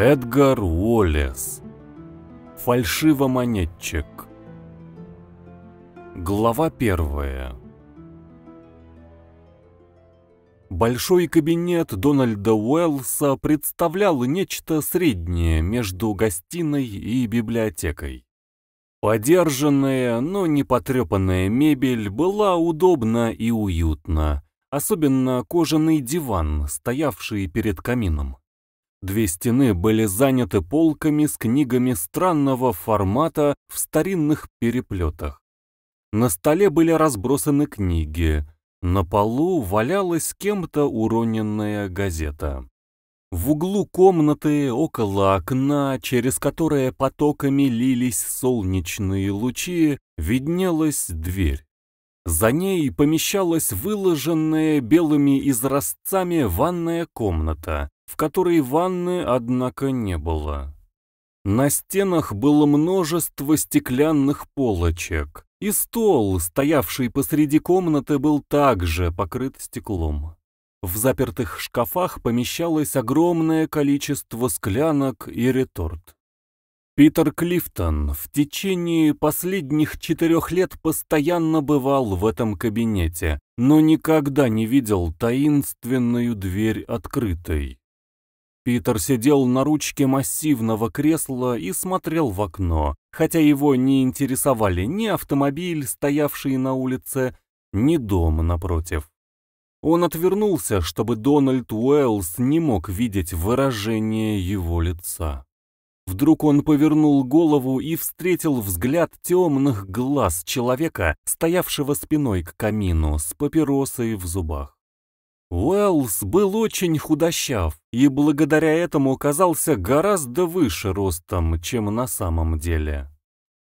Эдгар Уоллес. Фальшивомонетчик. Глава первая. Большой кабинет Дональда Уэллса представлял нечто среднее между гостиной и библиотекой. Подержанная, но не потрепанная мебель была удобна и уютна, особенно кожаный диван, стоявший перед камином. Две стены были заняты полками с книгами странного формата в старинных переплетах. На столе были разбросаны книги, на полу валялась кем-то уроненная газета. В углу комнаты, около окна, через которое потоками лились солнечные лучи, виднелась дверь. За ней помещалась выложенная белыми изразцами ванная комната, в которой ванны, однако, не было. На стенах было множество стеклянных полочек, и стол, стоявший посреди комнаты, был также покрыт стеклом. В запертых шкафах помещалось огромное количество склянок и реторт. Питер Клифтон в течение последних четырех лет постоянно бывал в этом кабинете, но никогда не видел таинственную дверь открытой. Питер сидел на ручке массивного кресла и смотрел в окно, хотя его не интересовали ни автомобиль, стоявший на улице, ни дом напротив. Он отвернулся, чтобы Дональд Уэллс не мог видеть выражение его лица. Вдруг он повернул голову и встретил взгляд темных глаз человека, стоявшего спиной к камину с папиросой в зубах. Уэллс был очень худощав и благодаря этому казался гораздо выше ростом, чем на самом деле.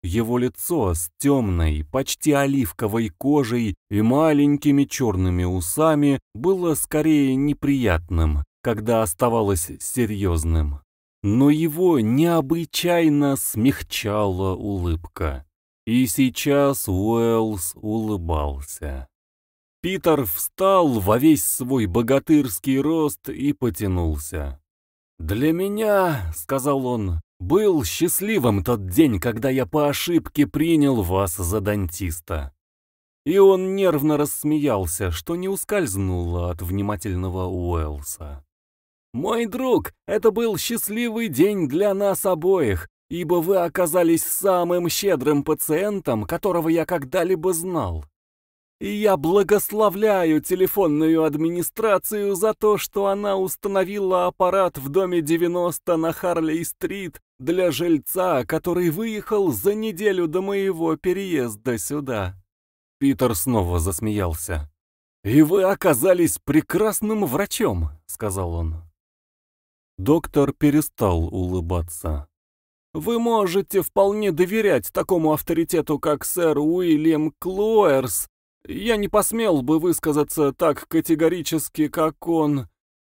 Его лицо с темной, почти оливковой кожей и маленькими черными усами было скорее неприятным, когда оставалось серьезным. Но его необычайно смягчала улыбка. И сейчас Уэллс улыбался. Питер встал во весь свой богатырский рост и потянулся. «Для меня, — сказал он, — был счастливым тот день, когда я по ошибке принял вас за дантиста». И он нервно рассмеялся, что не ускользнуло от внимательного Уэлса. «Мой друг, это был счастливый день для нас обоих, ибо вы оказались самым щедрым пациентом, которого я когда-либо знал. И я благословляю телефонную администрацию за то, что она установила аппарат в доме 90 на Харлей-стрит для жильца, который выехал за неделю до моего переезда сюда. Питер снова засмеялся. «И вы оказались прекрасным врачом», — сказал он. Доктор перестал улыбаться. Вы можете вполне доверять такому авторитету, как сэр Уильям Клоерс, я не посмел бы высказаться так категорически, как он.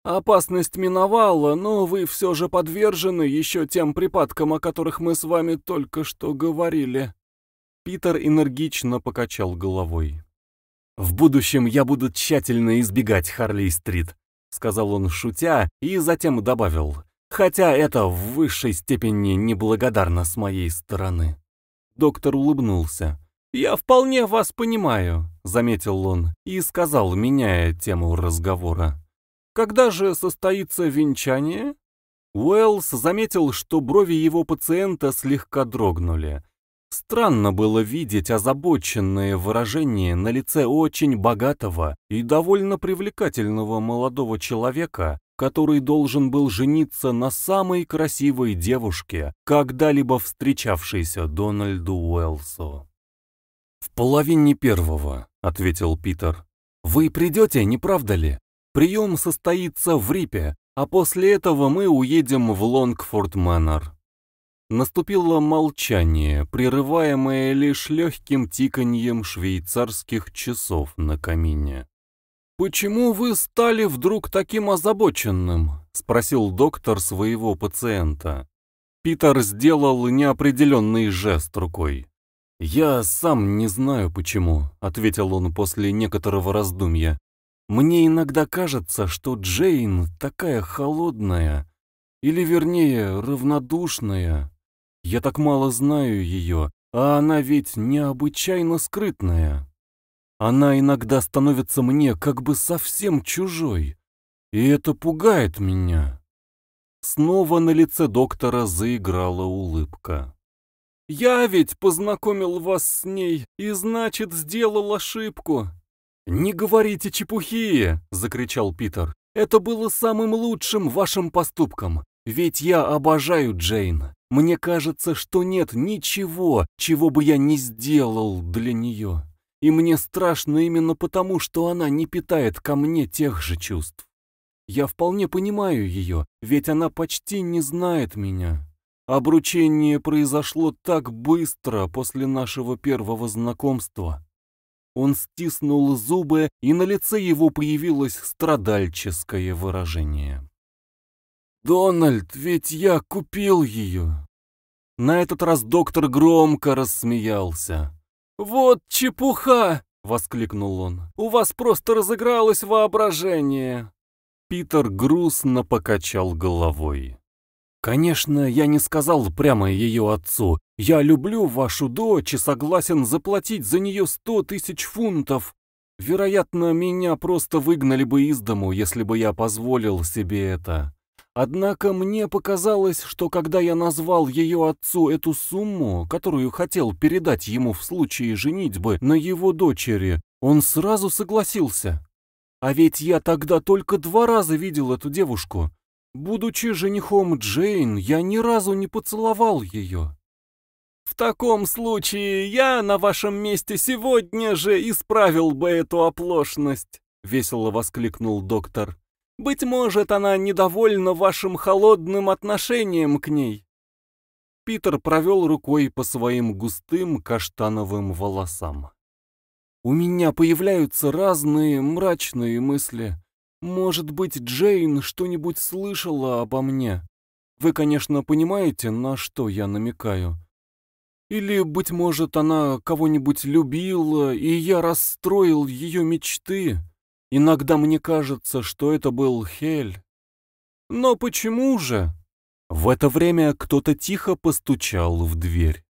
Опасность миновала, но вы все же подвержены еще тем припадкам, о которых мы с вами только что говорили». Питер энергично покачал головой. «В будущем я буду тщательно избегать харли — сказал он, шутя, и затем добавил, «хотя это в высшей степени неблагодарно с моей стороны». Доктор улыбнулся. «Я вполне вас понимаю», — заметил он и сказал, меняя тему разговора. «Когда же состоится венчание?» Уэллс заметил, что брови его пациента слегка дрогнули. Странно было видеть озабоченное выражение на лице очень богатого и довольно привлекательного молодого человека, который должен был жениться на самой красивой девушке, когда-либо встречавшейся Дональду Уэллсу половине первого», — ответил Питер. «Вы придете, не правда ли? Прием состоится в Рипе, а после этого мы уедем в Лонгфорд Манор». Наступило молчание, прерываемое лишь легким тиканьем швейцарских часов на камине. «Почему вы стали вдруг таким озабоченным?» — спросил доктор своего пациента. Питер сделал неопределенный жест рукой. «Я сам не знаю почему», — ответил он после некоторого раздумья. «Мне иногда кажется, что Джейн такая холодная, или, вернее, равнодушная. Я так мало знаю ее, а она ведь необычайно скрытная. Она иногда становится мне как бы совсем чужой, и это пугает меня». Снова на лице доктора заиграла улыбка. Я ведь познакомил вас с ней и, значит, сделал ошибку. «Не говорите чепухи!» — закричал Питер. «Это было самым лучшим вашим поступком. Ведь я обожаю Джейн. Мне кажется, что нет ничего, чего бы я не сделал для нее. И мне страшно именно потому, что она не питает ко мне тех же чувств. Я вполне понимаю ее, ведь она почти не знает меня. Обручение произошло так быстро после нашего первого знакомства. Он стиснул зубы, и на лице его появилось страдальческое выражение. «Дональд, ведь я купил ее!» На этот раз доктор громко рассмеялся. «Вот чепуха!» — воскликнул он. «У вас просто разыгралось воображение!» Питер грустно покачал головой. Конечно, я не сказал прямо ее отцу. Я люблю вашу дочь и согласен заплатить за нее сто тысяч фунтов. Вероятно, меня просто выгнали бы из дому, если бы я позволил себе это. Однако мне показалось, что когда я назвал ее отцу эту сумму, которую хотел передать ему в случае женитьбы на его дочери, он сразу согласился. А ведь я тогда только два раза видел эту девушку. Будучи женихом Джейн, я ни разу не поцеловал ее. В таком случае я на вашем месте сегодня же исправил бы эту оплошность, весело воскликнул доктор. Быть может, она недовольна вашим холодным отношением к ней. Питер провел рукой по своим густым каштановым волосам. У меня появляются разные мрачные мысли. Может быть, Джейн что-нибудь слышала обо мне? Вы, конечно, понимаете, на что я намекаю. Или, быть может, она кого-нибудь любила, и я расстроил ее мечты. Иногда мне кажется, что это был Хель. Но почему же? В это время кто-то тихо постучал в дверь.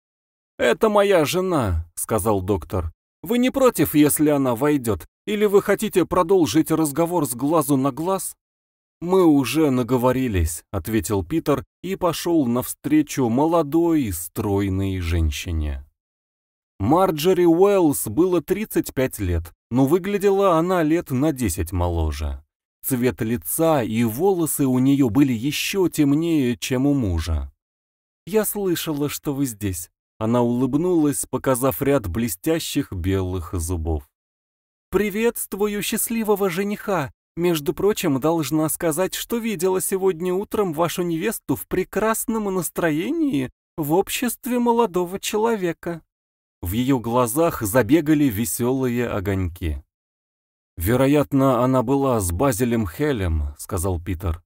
«Это моя жена», — сказал доктор. Вы не против, если она войдет? Или вы хотите продолжить разговор с глазу на глаз?» «Мы уже наговорились», — ответил Питер и пошел навстречу молодой и стройной женщине. Марджери Уэллс было 35 лет, но выглядела она лет на 10 моложе. Цвет лица и волосы у нее были еще темнее, чем у мужа. «Я слышала, что вы здесь», она улыбнулась, показав ряд блестящих белых зубов. «Приветствую счастливого жениха! Между прочим, должна сказать, что видела сегодня утром вашу невесту в прекрасном настроении в обществе молодого человека». В ее глазах забегали веселые огоньки. «Вероятно, она была с Базилем Хелем», — сказал Питер.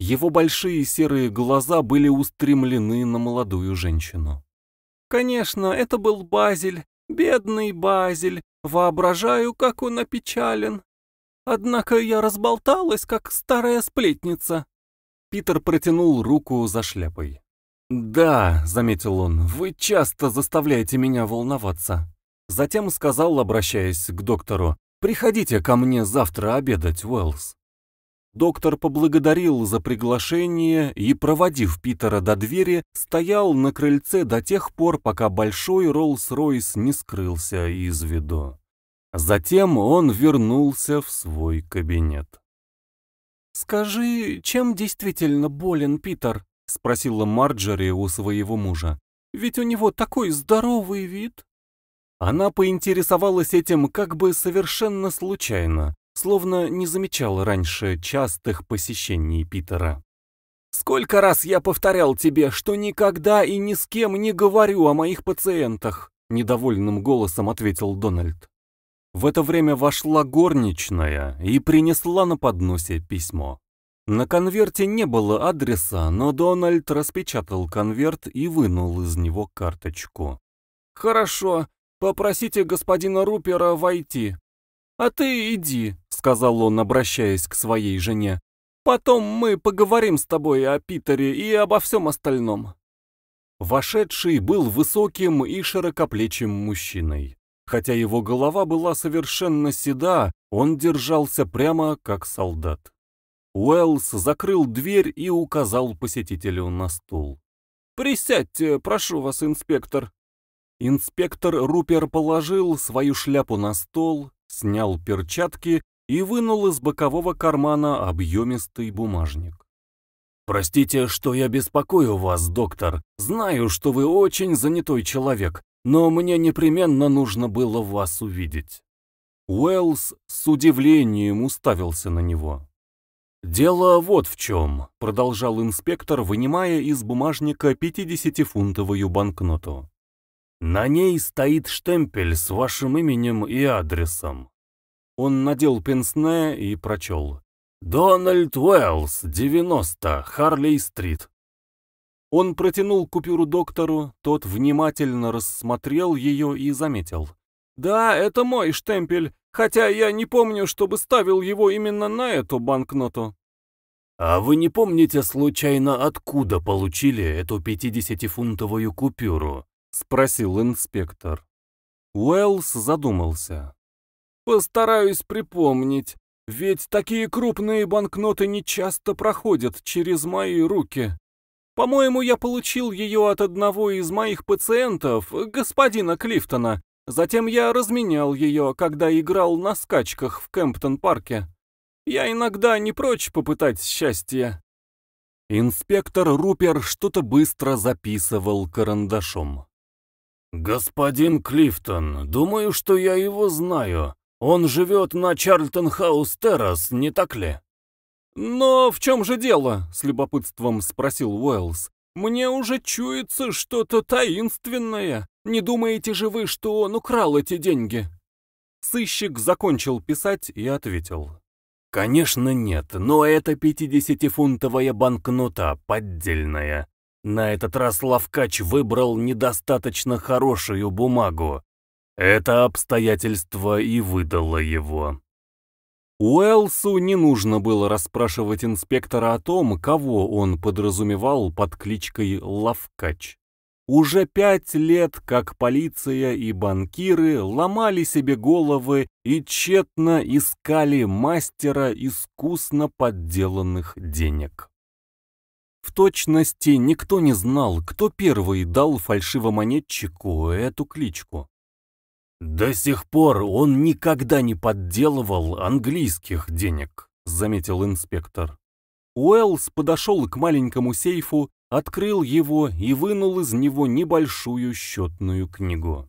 Его большие серые глаза были устремлены на молодую женщину. Конечно, это был Базель, бедный Базель, воображаю, как он опечален. Однако я разболталась, как старая сплетница. Питер протянул руку за шляпой. «Да», — заметил он, — «вы часто заставляете меня волноваться». Затем сказал, обращаясь к доктору, «Приходите ко мне завтра обедать, Уэллс». Доктор поблагодарил за приглашение и, проводив Питера до двери, стоял на крыльце до тех пор, пока большой Роллс-Ройс не скрылся из виду. Затем он вернулся в свой кабинет. «Скажи, чем действительно болен Питер?» — спросила Марджори у своего мужа. «Ведь у него такой здоровый вид!» Она поинтересовалась этим как бы совершенно случайно, словно не замечал раньше частых посещений Питера. «Сколько раз я повторял тебе, что никогда и ни с кем не говорю о моих пациентах!» — недовольным голосом ответил Дональд. В это время вошла горничная и принесла на подносе письмо. На конверте не было адреса, но Дональд распечатал конверт и вынул из него карточку. «Хорошо, попросите господина Рупера войти. А ты иди, сказал он, обращаясь к своей жене. «Потом мы поговорим с тобой о Питере и обо всем остальном». Вошедший был высоким и широкоплечим мужчиной. Хотя его голова была совершенно седа, он держался прямо как солдат. Уэллс закрыл дверь и указал посетителю на стул. «Присядьте, прошу вас, инспектор». Инспектор Рупер положил свою шляпу на стол, снял перчатки и вынул из бокового кармана объемистый бумажник. «Простите, что я беспокою вас, доктор. Знаю, что вы очень занятой человек, но мне непременно нужно было вас увидеть». Уэллс с удивлением уставился на него. «Дело вот в чем», — продолжал инспектор, вынимая из бумажника 50-фунтовую банкноту. «На ней стоит штемпель с вашим именем и адресом. Он надел пенсне и прочел. «Дональд Уэллс, 90, Харлей-стрит». Он протянул купюру доктору, тот внимательно рассмотрел ее и заметил. «Да, это мой штемпель, хотя я не помню, чтобы ставил его именно на эту банкноту». «А вы не помните, случайно, откуда получили эту 50-фунтовую купюру?» — спросил инспектор. Уэллс задумался. Постараюсь припомнить, ведь такие крупные банкноты не часто проходят через мои руки. По-моему, я получил ее от одного из моих пациентов, господина Клифтона. Затем я разменял ее, когда играл на скачках в Кемптон-парке. Я иногда не прочь попытать счастье. Инспектор Рупер что-то быстро записывал карандашом. «Господин Клифтон, думаю, что я его знаю. Он живет на Чарльтон-хаус-террас, не так ли?» «Но в чем же дело?» — с любопытством спросил Уэллс. «Мне уже чуется что-то таинственное. Не думаете же вы, что он украл эти деньги?» Сыщик закончил писать и ответил. «Конечно нет, но это пятидесятифунтовая банкнота, поддельная. На этот раз Лавкач выбрал недостаточно хорошую бумагу, это обстоятельство и выдало его. Уэлсу не нужно было расспрашивать инспектора о том, кого он подразумевал под кличкой «Лавкач». Уже пять лет, как полиция и банкиры ломали себе головы и тщетно искали мастера искусно подделанных денег. В точности никто не знал, кто первый дал фальшивомонетчику эту кличку. «До сих пор он никогда не подделывал английских денег», — заметил инспектор. Уэллс подошел к маленькому сейфу, открыл его и вынул из него небольшую счетную книгу.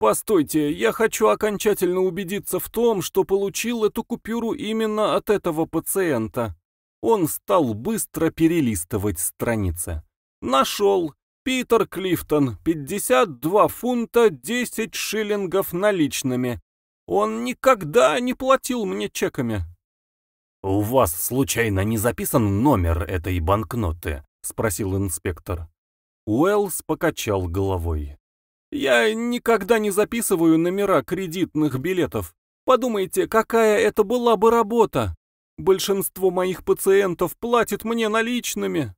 «Постойте, я хочу окончательно убедиться в том, что получил эту купюру именно от этого пациента». Он стал быстро перелистывать страницы. «Нашел. Питер Клифтон, 52 фунта 10 шиллингов наличными. Он никогда не платил мне чеками. «У вас, случайно, не записан номер этой банкноты?» — спросил инспектор. Уэллс покачал головой. «Я никогда не записываю номера кредитных билетов. Подумайте, какая это была бы работа. Большинство моих пациентов платит мне наличными».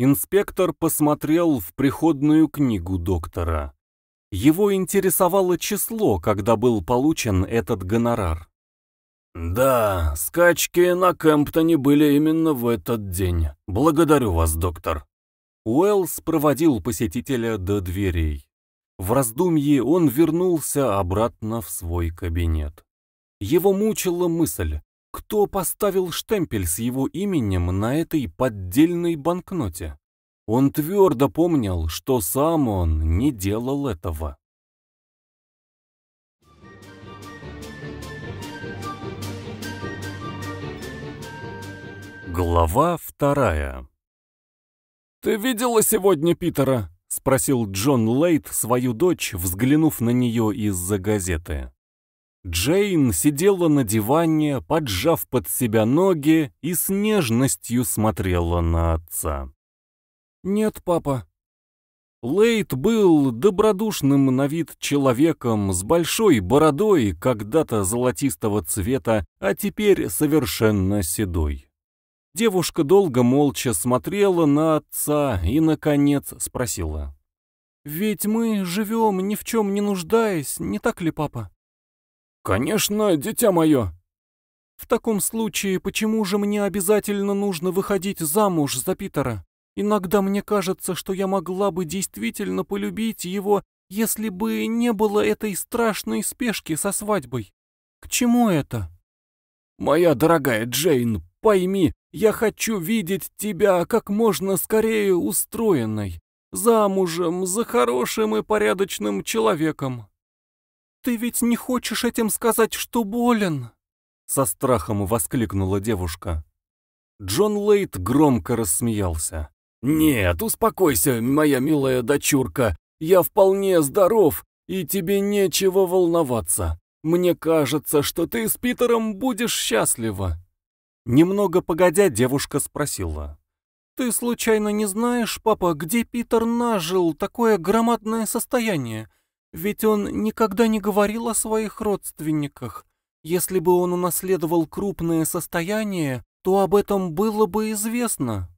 Инспектор посмотрел в приходную книгу доктора. Его интересовало число, когда был получен этот гонорар. «Да, скачки на Кэмптоне были именно в этот день. Благодарю вас, доктор». Уэллс проводил посетителя до дверей. В раздумье он вернулся обратно в свой кабинет. Его мучила мысль, кто поставил штемпель с его именем на этой поддельной банкноте? Он твердо помнил, что сам он не делал этого. Глава вторая «Ты видела сегодня Питера?» — спросил Джон Лейт свою дочь, взглянув на нее из-за газеты. Джейн сидела на диване, поджав под себя ноги и с нежностью смотрела на отца. «Нет, папа». Лейт был добродушным на вид человеком с большой бородой, когда-то золотистого цвета, а теперь совершенно седой. Девушка долго молча смотрела на отца и, наконец, спросила. «Ведь мы живем ни в чем не нуждаясь, не так ли, папа?» «Конечно, дитя мое!» «В таком случае, почему же мне обязательно нужно выходить замуж за Питера? Иногда мне кажется, что я могла бы действительно полюбить его, если бы не было этой страшной спешки со свадьбой. К чему это?» «Моя дорогая Джейн, пойми, я хочу видеть тебя как можно скорее устроенной, замужем за хорошим и порядочным человеком. «Ты ведь не хочешь этим сказать, что болен?» Со страхом воскликнула девушка. Джон Лейт громко рассмеялся. «Нет, успокойся, моя милая дочурка. Я вполне здоров, и тебе нечего волноваться. Мне кажется, что ты с Питером будешь счастлива». Немного погодя, девушка спросила. «Ты случайно не знаешь, папа, где Питер нажил такое громадное состояние? Ведь он никогда не говорил о своих родственниках. Если бы он унаследовал крупное состояние, то об этом было бы известно.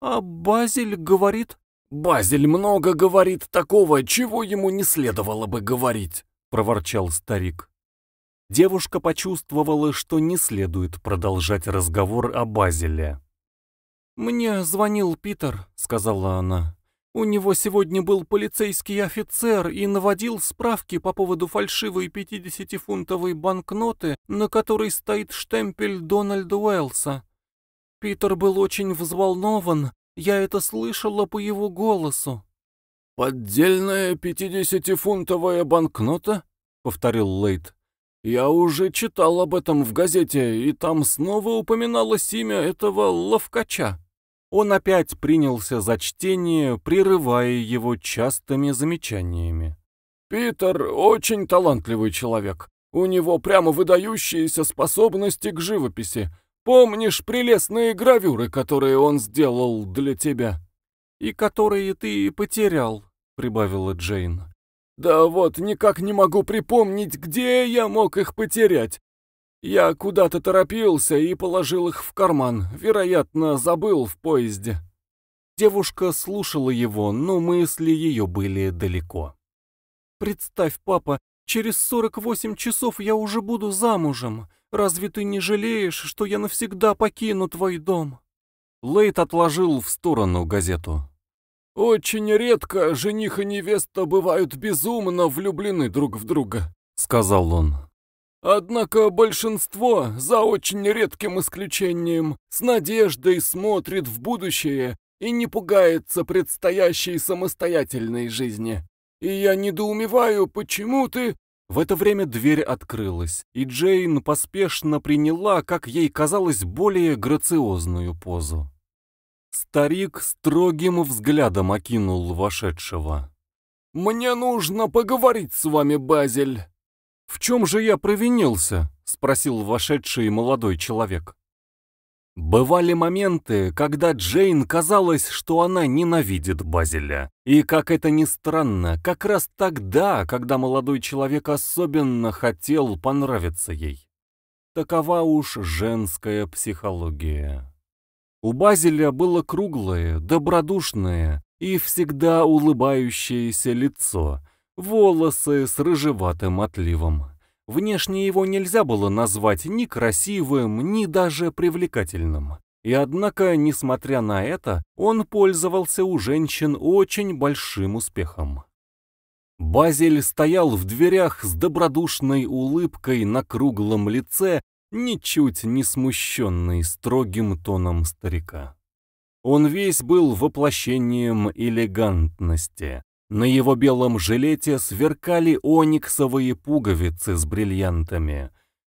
А Базель говорит... «Базель много говорит такого, чего ему не следовало бы говорить», — проворчал старик. Девушка почувствовала, что не следует продолжать разговор о Базеле. «Мне звонил Питер», — сказала она. У него сегодня был полицейский офицер и наводил справки по поводу фальшивой 50-фунтовой банкноты, на которой стоит штемпель Дональда Уэллса. Питер был очень взволнован, я это слышала по его голосу. «Поддельная пятидесятифунтовая банкнота?» — повторил Лейт. «Я уже читал об этом в газете, и там снова упоминалось имя этого ловкача» он опять принялся за чтение, прерывая его частыми замечаниями. «Питер очень талантливый человек. У него прямо выдающиеся способности к живописи. Помнишь прелестные гравюры, которые он сделал для тебя?» «И которые ты потерял», — прибавила Джейн. «Да вот, никак не могу припомнить, где я мог их потерять. Я куда-то торопился и положил их в карман. Вероятно, забыл в поезде. Девушка слушала его, но мысли ее были далеко. «Представь, папа, через 48 часов я уже буду замужем. Разве ты не жалеешь, что я навсегда покину твой дом?» Лейт отложил в сторону газету. «Очень редко жених и невеста бывают безумно влюблены друг в друга», — сказал он. Однако большинство, за очень редким исключением, с надеждой смотрит в будущее и не пугается предстоящей самостоятельной жизни. И я недоумеваю, почему ты...» В это время дверь открылась, и Джейн поспешно приняла, как ей казалось, более грациозную позу. Старик строгим взглядом окинул вошедшего. «Мне нужно поговорить с вами, Базель!» «В чем же я провинился?» — спросил вошедший молодой человек. Бывали моменты, когда Джейн казалось, что она ненавидит Базеля. И, как это ни странно, как раз тогда, когда молодой человек особенно хотел понравиться ей. Такова уж женская психология. У Базеля было круглое, добродушное и всегда улыбающееся лицо — волосы с рыжеватым отливом. Внешне его нельзя было назвать ни красивым, ни даже привлекательным. И однако, несмотря на это, он пользовался у женщин очень большим успехом. Базиль стоял в дверях с добродушной улыбкой на круглом лице, ничуть не смущенный строгим тоном старика. Он весь был воплощением элегантности, на его белом жилете сверкали ониксовые пуговицы с бриллиантами.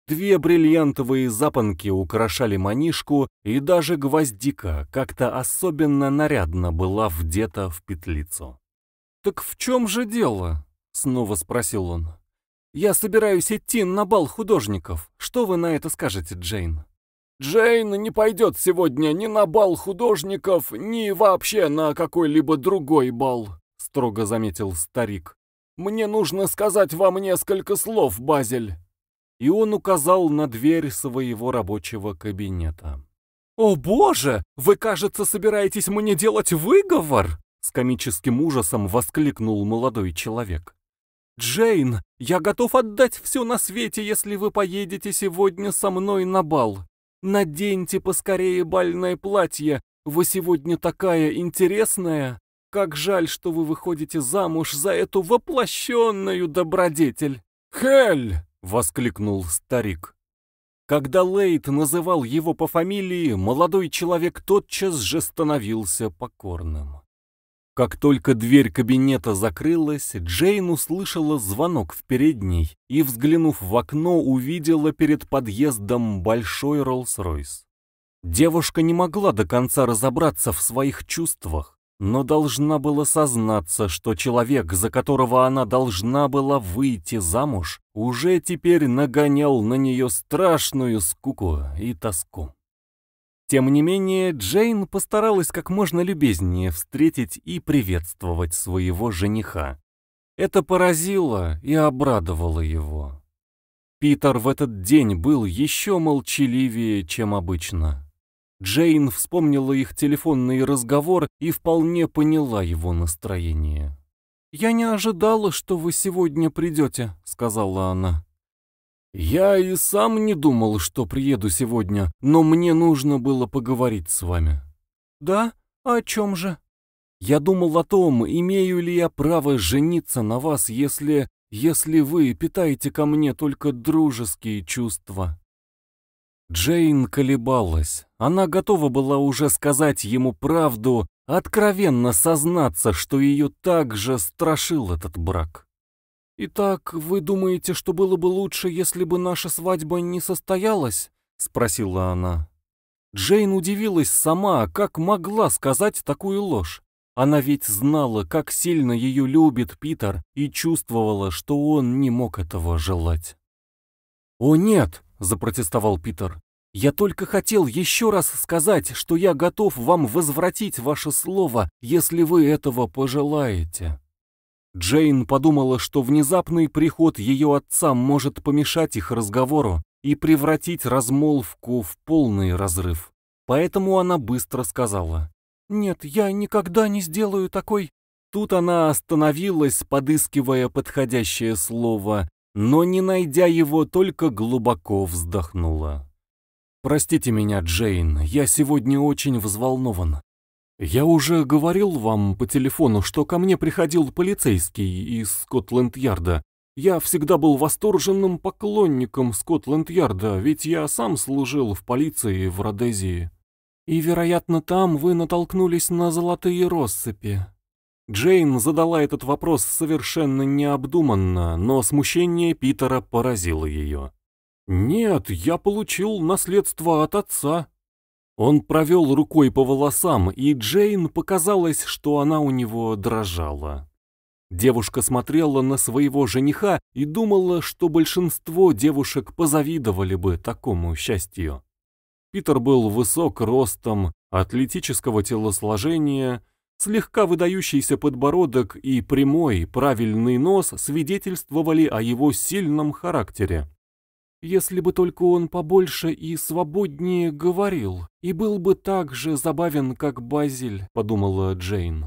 Две бриллиантовые запонки украшали манишку, и даже гвоздика как-то особенно нарядно была вдета в петлицу. «Так в чем же дело?» — снова спросил он. «Я собираюсь идти на бал художников. Что вы на это скажете, Джейн?» Джейн не пойдет сегодня ни на бал художников, ни вообще на какой-либо другой бал», строго заметил старик. «Мне нужно сказать вам несколько слов, Базель!» И он указал на дверь своего рабочего кабинета. «О боже! Вы, кажется, собираетесь мне делать выговор!» С комическим ужасом воскликнул молодой человек. «Джейн, я готов отдать все на свете, если вы поедете сегодня со мной на бал. Наденьте поскорее бальное платье, вы сегодня такая интересная!» Как жаль, что вы выходите замуж за эту воплощенную добродетель!» «Хель!» — воскликнул старик. Когда Лейт называл его по фамилии, молодой человек тотчас же становился покорным. Как только дверь кабинета закрылась, Джейн услышала звонок в передней и, взглянув в окно, увидела перед подъездом большой Роллс-Ройс. Девушка не могла до конца разобраться в своих чувствах но должна была сознаться, что человек, за которого она должна была выйти замуж, уже теперь нагонял на нее страшную скуку и тоску. Тем не менее, Джейн постаралась как можно любезнее встретить и приветствовать своего жениха. Это поразило и обрадовало его. Питер в этот день был еще молчаливее, чем обычно. Джейн вспомнила их телефонный разговор и вполне поняла его настроение. «Я не ожидала, что вы сегодня придете», — сказала она. «Я и сам не думал, что приеду сегодня, но мне нужно было поговорить с вами». «Да? А о чем же?» «Я думал о том, имею ли я право жениться на вас, если... если вы питаете ко мне только дружеские чувства». Джейн колебалась. Она готова была уже сказать ему правду, откровенно сознаться, что ее также страшил этот брак. «Итак, вы думаете, что было бы лучше, если бы наша свадьба не состоялась?» — спросила она. Джейн удивилась сама, как могла сказать такую ложь. Она ведь знала, как сильно ее любит Питер, и чувствовала, что он не мог этого желать. «О нет!» запротестовал Питер. «Я только хотел еще раз сказать, что я готов вам возвратить ваше слово, если вы этого пожелаете». Джейн подумала, что внезапный приход ее отца может помешать их разговору и превратить размолвку в полный разрыв. Поэтому она быстро сказала, «Нет, я никогда не сделаю такой...» Тут она остановилась, подыскивая подходящее слово, но, не найдя его, только глубоко вздохнула. «Простите меня, Джейн, я сегодня очень взволнован. Я уже говорил вам по телефону, что ко мне приходил полицейский из Скотланд-Ярда. Я всегда был восторженным поклонником Скотланд-Ярда, ведь я сам служил в полиции в Родезии. И, вероятно, там вы натолкнулись на золотые россыпи. Джейн задала этот вопрос совершенно необдуманно, но смущение Питера поразило ее. «Нет, я получил наследство от отца». Он провел рукой по волосам, и Джейн показалось, что она у него дрожала. Девушка смотрела на своего жениха и думала, что большинство девушек позавидовали бы такому счастью. Питер был высок ростом, атлетического телосложения, Слегка выдающийся подбородок и прямой, правильный нос свидетельствовали о его сильном характере. Если бы только он побольше и свободнее говорил, и был бы так же забавен, как Базиль, подумала Джейн.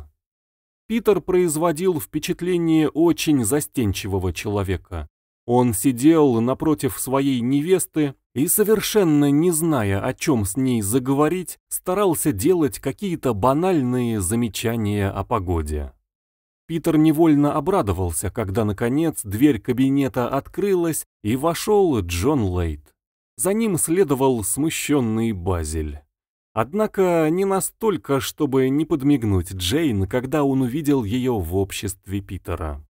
Питер производил впечатление очень застенчивого человека. Он сидел напротив своей невесты и, совершенно не зная, о чем с ней заговорить, старался делать какие-то банальные замечания о погоде. Питер невольно обрадовался, когда, наконец, дверь кабинета открылась и вошел Джон Лейт. За ним следовал смущенный Базель. Однако не настолько, чтобы не подмигнуть Джейн, когда он увидел ее в обществе Питера.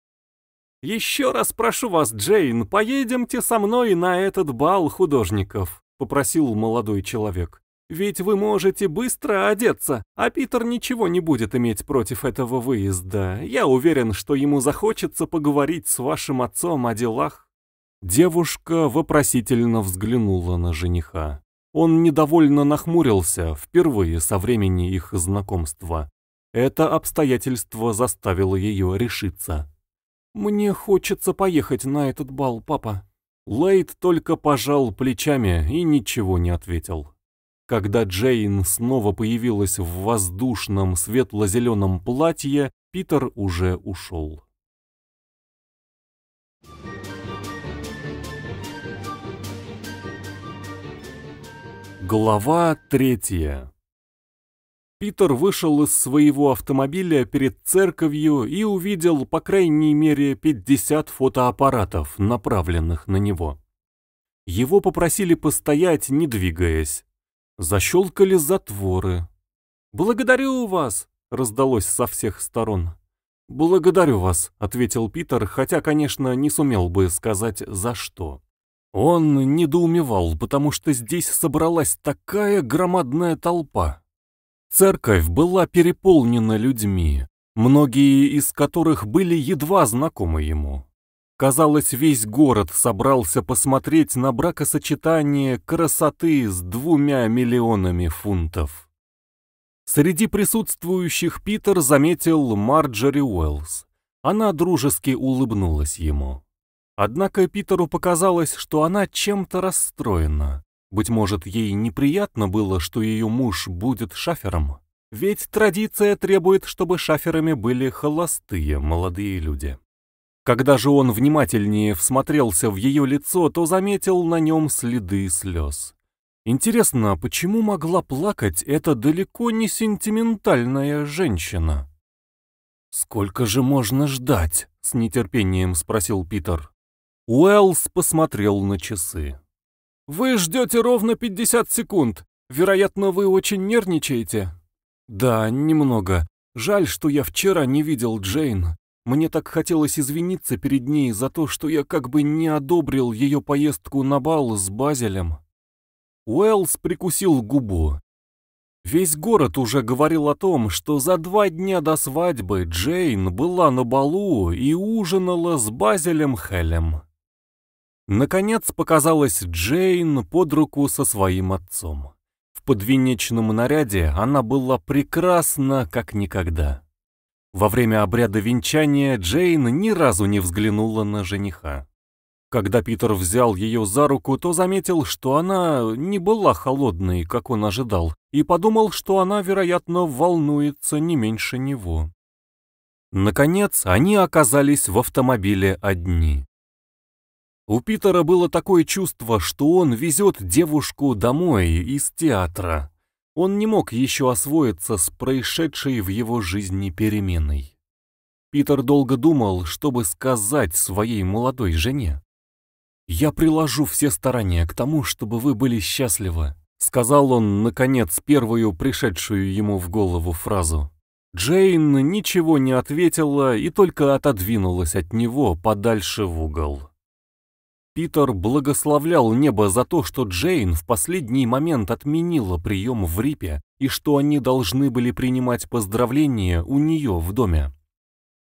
«Еще раз прошу вас, Джейн, поедемте со мной на этот бал художников», — попросил молодой человек. «Ведь вы можете быстро одеться, а Питер ничего не будет иметь против этого выезда. Я уверен, что ему захочется поговорить с вашим отцом о делах». Девушка вопросительно взглянула на жениха. Он недовольно нахмурился впервые со времени их знакомства. Это обстоятельство заставило ее решиться. «Мне хочется поехать на этот бал, папа». Лейд только пожал плечами и ничего не ответил. Когда Джейн снова появилась в воздушном светло-зеленом платье, Питер уже ушел. Глава третья Питер вышел из своего автомобиля перед церковью и увидел по крайней мере 50 фотоаппаратов, направленных на него. Его попросили постоять, не двигаясь. Защелкали затворы. «Благодарю вас!» — раздалось со всех сторон. «Благодарю вас», — ответил Питер, хотя, конечно, не сумел бы сказать «за что». Он недоумевал, потому что здесь собралась такая громадная толпа. Церковь была переполнена людьми, многие из которых были едва знакомы ему. Казалось, весь город собрался посмотреть на бракосочетание красоты с двумя миллионами фунтов. Среди присутствующих Питер заметил Марджори Уэллс. Она дружески улыбнулась ему. Однако Питеру показалось, что она чем-то расстроена. Быть может, ей неприятно было, что ее муж будет шафером. Ведь традиция требует, чтобы шаферами были холостые молодые люди. Когда же он внимательнее всмотрелся в ее лицо, то заметил на нем следы слез. Интересно, почему могла плакать эта далеко не сентиментальная женщина? «Сколько же можно ждать?» — с нетерпением спросил Питер. Уэллс посмотрел на часы. Вы ждете ровно 50 секунд. Вероятно, вы очень нервничаете. Да, немного. Жаль, что я вчера не видел Джейн. Мне так хотелось извиниться перед ней за то, что я как бы не одобрил ее поездку на бал с Базелем. Уэллс прикусил губу. Весь город уже говорил о том, что за два дня до свадьбы Джейн была на балу и ужинала с Базелем Хелем. Наконец показалась Джейн под руку со своим отцом. В подвенечном наряде она была прекрасна, как никогда. Во время обряда венчания Джейн ни разу не взглянула на жениха. Когда Питер взял ее за руку, то заметил, что она не была холодной, как он ожидал, и подумал, что она, вероятно, волнуется не меньше него. Наконец, они оказались в автомобиле одни. У Питера было такое чувство, что он везет девушку домой из театра. Он не мог еще освоиться с происшедшей в его жизни переменой. Питер долго думал, чтобы сказать своей молодой жене. «Я приложу все старания к тому, чтобы вы были счастливы», сказал он, наконец, первую пришедшую ему в голову фразу. Джейн ничего не ответила и только отодвинулась от него подальше в угол. Питер благословлял небо за то, что Джейн в последний момент отменила прием в Рипе и что они должны были принимать поздравления у нее в доме.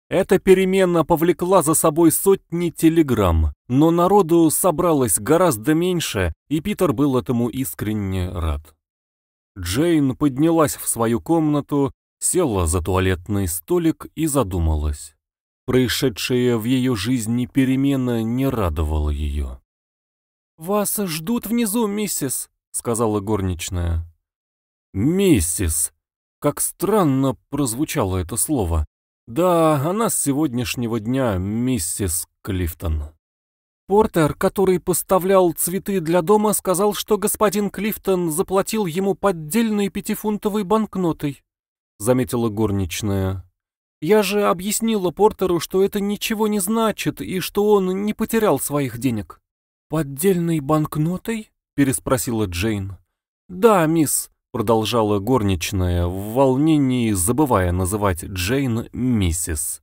Эта перемена повлекла за собой сотни телеграмм, но народу собралось гораздо меньше, и Питер был этому искренне рад. Джейн поднялась в свою комнату, села за туалетный столик и задумалась. Происшедшая в ее жизни перемена не радовала ее. «Вас ждут внизу, миссис», — сказала горничная. «Миссис!» Как странно прозвучало это слово. Да, она с сегодняшнего дня миссис Клифтон. Портер, который поставлял цветы для дома, сказал, что господин Клифтон заплатил ему поддельной пятифунтовой банкнотой, заметила горничная. Я же объяснила Портеру, что это ничего не значит и что он не потерял своих денег. «Поддельной банкнотой?» — переспросила Джейн. «Да, мисс», — продолжала горничная, в волнении забывая называть Джейн миссис.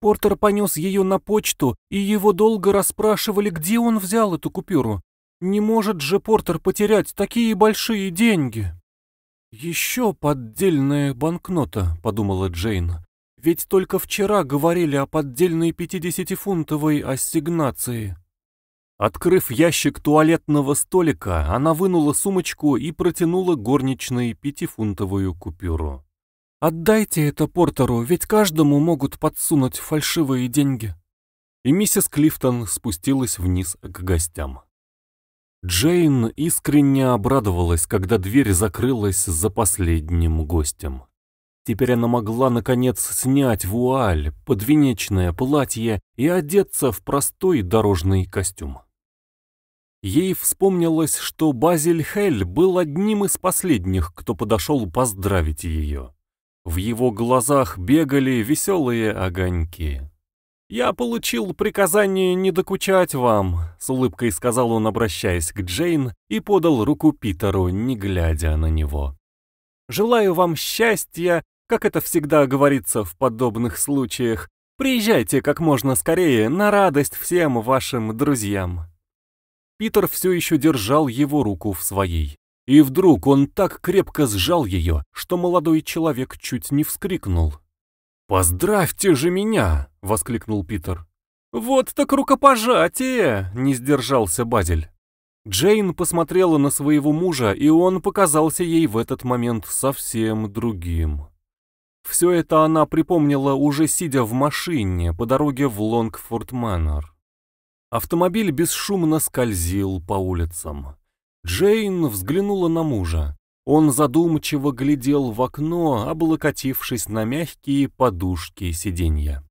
Портер понес ее на почту, и его долго расспрашивали, где он взял эту купюру. Не может же Портер потерять такие большие деньги. «Еще поддельная банкнота», — подумала Джейн. Ведь только вчера говорили о поддельной 50-фунтовой ассигнации. Открыв ящик туалетного столика, она вынула сумочку и протянула горничной пятифунтовую купюру. «Отдайте это Портеру, ведь каждому могут подсунуть фальшивые деньги». И миссис Клифтон спустилась вниз к гостям. Джейн искренне обрадовалась, когда дверь закрылась за последним гостем. Теперь она могла, наконец, снять вуаль, подвенечное платье и одеться в простой дорожный костюм. Ей вспомнилось, что Базиль Хель был одним из последних, кто подошел поздравить ее. В его глазах бегали веселые огоньки. «Я получил приказание не докучать вам», — с улыбкой сказал он, обращаясь к Джейн, и подал руку Питеру, не глядя на него. «Желаю вам счастья как это всегда говорится в подобных случаях, приезжайте как можно скорее на радость всем вашим друзьям. Питер все еще держал его руку в своей. И вдруг он так крепко сжал ее, что молодой человек чуть не вскрикнул. «Поздравьте же меня!» — воскликнул Питер. «Вот так рукопожатие!» — не сдержался Базель. Джейн посмотрела на своего мужа, и он показался ей в этот момент совсем другим. Все это она припомнила, уже сидя в машине по дороге в Лонгфорд-Манор. Автомобиль бесшумно скользил по улицам. Джейн взглянула на мужа. Он задумчиво глядел в окно, облокотившись на мягкие подушки сиденья.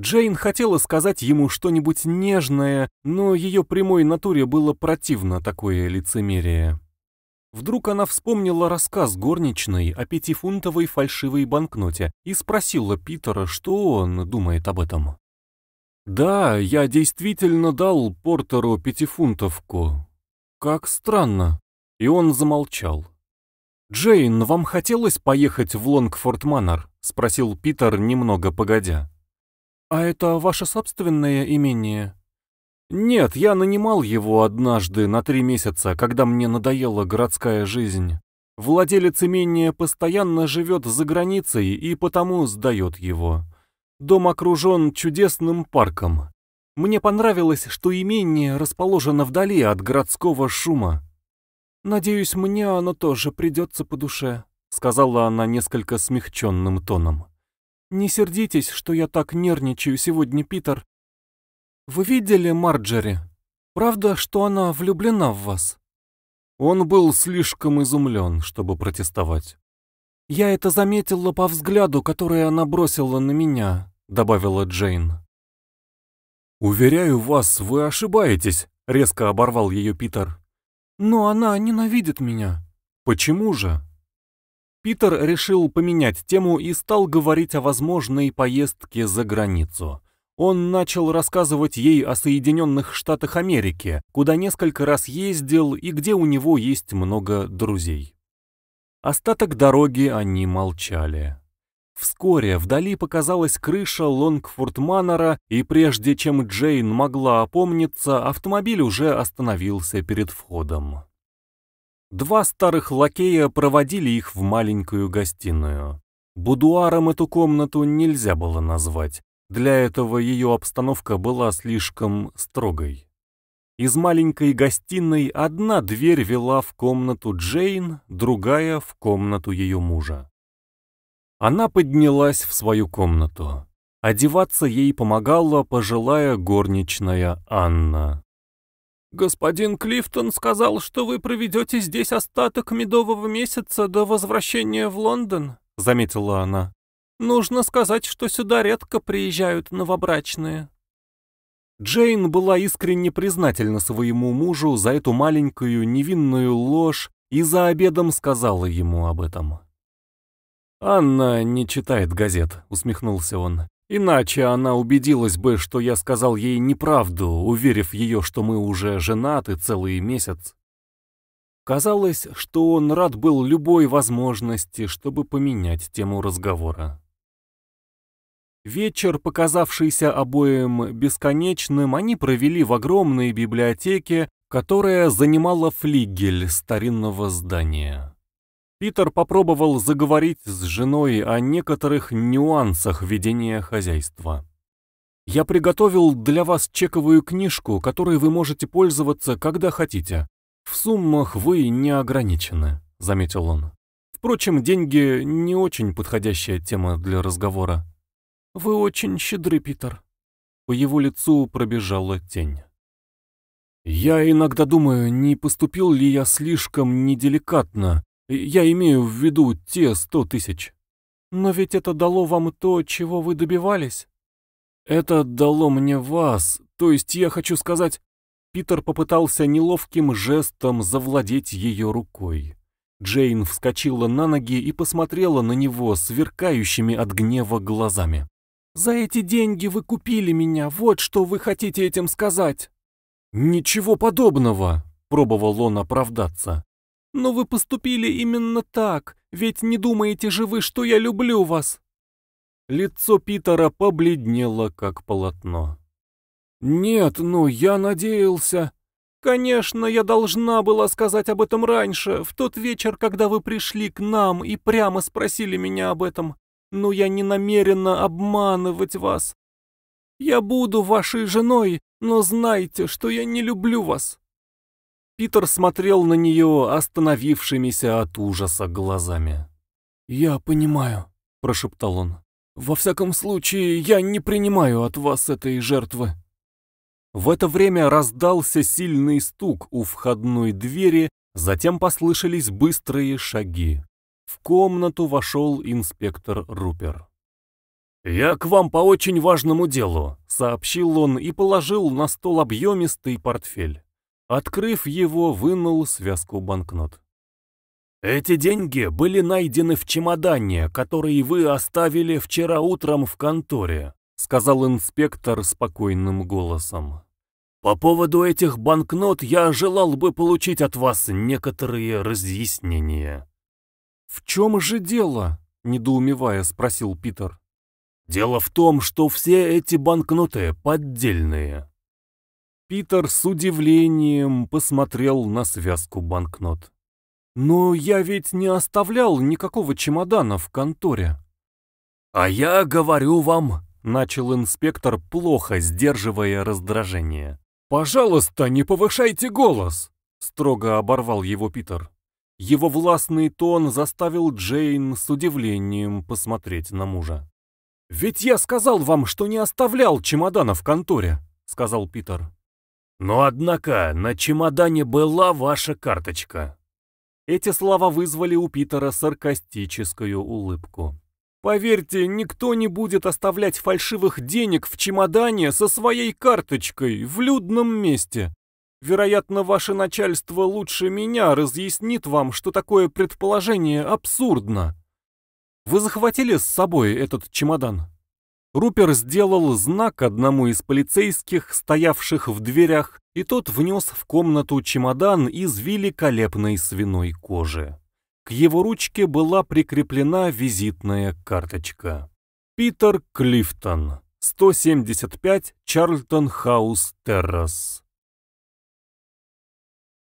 Джейн хотела сказать ему что-нибудь нежное, но ее прямой натуре было противно такое лицемерие. Вдруг она вспомнила рассказ горничной о пятифунтовой фальшивой банкноте и спросила Питера, что он думает об этом. «Да, я действительно дал Портеру пятифунтовку. Как странно». И он замолчал. «Джейн, вам хотелось поехать в Лонгфорд Манор?» — спросил Питер немного погодя. «А это ваше собственное имение?» Нет, я нанимал его однажды на три месяца, когда мне надоела городская жизнь. Владелец имения постоянно живет за границей и потому сдает его. Дом окружен чудесным парком. Мне понравилось, что имение расположено вдали от городского шума. «Надеюсь, мне оно тоже придется по душе», — сказала она несколько смягченным тоном. «Не сердитесь, что я так нервничаю сегодня, Питер. «Вы видели Марджери? Правда, что она влюблена в вас?» Он был слишком изумлен, чтобы протестовать. «Я это заметила по взгляду, который она бросила на меня», — добавила Джейн. «Уверяю вас, вы ошибаетесь», — резко оборвал ее Питер. «Но она ненавидит меня». «Почему же?» Питер решил поменять тему и стал говорить о возможной поездке за границу. Он начал рассказывать ей о Соединенных Штатах Америки, куда несколько раз ездил и где у него есть много друзей. Остаток дороги они молчали. Вскоре вдали показалась крыша Лонгфорд Манора, и прежде чем Джейн могла опомниться, автомобиль уже остановился перед входом. Два старых лакея проводили их в маленькую гостиную. Будуаром эту комнату нельзя было назвать. Для этого ее обстановка была слишком строгой. Из маленькой гостиной одна дверь вела в комнату Джейн, другая — в комнату ее мужа. Она поднялась в свою комнату. Одеваться ей помогала пожилая горничная Анна. «Господин Клифтон сказал, что вы проведете здесь остаток медового месяца до возвращения в Лондон», — заметила она. Нужно сказать, что сюда редко приезжают новобрачные». Джейн была искренне признательна своему мужу за эту маленькую невинную ложь и за обедом сказала ему об этом. «Анна не читает газет», — усмехнулся он. «Иначе она убедилась бы, что я сказал ей неправду, уверив ее, что мы уже женаты целый месяц». Казалось, что он рад был любой возможности, чтобы поменять тему разговора. Вечер, показавшийся обоим бесконечным, они провели в огромной библиотеке, которая занимала флигель старинного здания. Питер попробовал заговорить с женой о некоторых нюансах ведения хозяйства. «Я приготовил для вас чековую книжку, которой вы можете пользоваться, когда хотите. В суммах вы не ограничены», — заметил он. «Впрочем, деньги — не очень подходящая тема для разговора». Вы очень щедры, Питер». По его лицу пробежала тень. «Я иногда думаю, не поступил ли я слишком неделикатно. Я имею в виду те сто тысяч». «Но ведь это дало вам то, чего вы добивались?» «Это дало мне вас. То есть я хочу сказать...» Питер попытался неловким жестом завладеть ее рукой. Джейн вскочила на ноги и посмотрела на него сверкающими от гнева глазами. За эти деньги вы купили меня, вот что вы хотите этим сказать!» «Ничего подобного!» — пробовал он оправдаться. «Но вы поступили именно так, ведь не думаете же вы, что я люблю вас!» Лицо Питера побледнело, как полотно. «Нет, ну я надеялся...» «Конечно, я должна была сказать об этом раньше, в тот вечер, когда вы пришли к нам и прямо спросили меня об этом но я не намерена обманывать вас. Я буду вашей женой, но знайте, что я не люблю вас». Питер смотрел на нее остановившимися от ужаса глазами. «Я понимаю», — прошептал он. «Во всяком случае, я не принимаю от вас этой жертвы». В это время раздался сильный стук у входной двери, затем послышались быстрые шаги. В комнату вошел инспектор Рупер. «Я к вам по очень важному делу», — сообщил он и положил на стол объемистый портфель. Открыв его, вынул связку банкнот. «Эти деньги были найдены в чемодане, который вы оставили вчера утром в конторе», — сказал инспектор спокойным голосом. «По поводу этих банкнот я желал бы получить от вас некоторые разъяснения». «В чем же дело?» – недоумевая спросил Питер. «Дело в том, что все эти банкноты поддельные». Питер с удивлением посмотрел на связку банкнот. «Но я ведь не оставлял никакого чемодана в конторе». «А я говорю вам», — начал инспектор, плохо сдерживая раздражение. «Пожалуйста, не повышайте голос!» — строго оборвал его Питер. Его властный тон заставил Джейн с удивлением посмотреть на мужа. «Ведь я сказал вам, что не оставлял чемодана в конторе», — сказал Питер. «Но однако на чемодане была ваша карточка». Эти слова вызвали у Питера саркастическую улыбку. «Поверьте, никто не будет оставлять фальшивых денег в чемодане со своей карточкой в людном месте. Вероятно, ваше начальство лучше меня разъяснит вам, что такое предположение абсурдно. Вы захватили с собой этот чемодан?» Рупер сделал знак одному из полицейских, стоявших в дверях, и тот внес в комнату чемодан из великолепной свиной кожи. К его ручке была прикреплена визитная карточка. Питер Клифтон, 175 Чарльтон Хаус Террас.